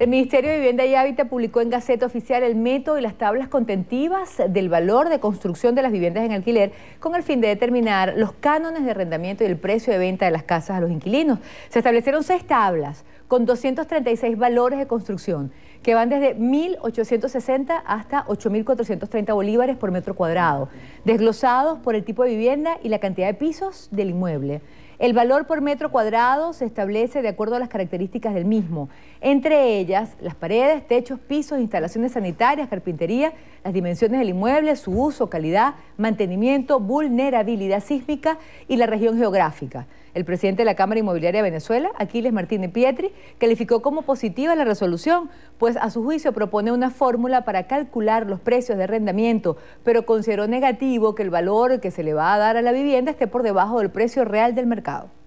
El Ministerio de Vivienda y Hábitat publicó en Gaceta Oficial el método y las tablas contentivas del valor de construcción de las viviendas en alquiler con el fin de determinar los cánones de arrendamiento y el precio de venta de las casas a los inquilinos. Se establecieron seis tablas con 236 valores de construcción que van desde 1.860 hasta 8.430 bolívares por metro cuadrado, desglosados por el tipo de vivienda y la cantidad de pisos del inmueble. El valor por metro cuadrado se establece de acuerdo a las características del mismo, entre ellas las paredes, techos, pisos, instalaciones sanitarias, carpintería, las dimensiones del inmueble, su uso, calidad, mantenimiento, vulnerabilidad sísmica y la región geográfica. El presidente de la Cámara Inmobiliaria de Venezuela, Aquiles Martínez Pietri, calificó como positiva la resolución, pues a su juicio propone una fórmula para calcular los precios de arrendamiento, pero consideró negativo que el valor que se le va a dar a la vivienda esté por debajo del precio real del mercado.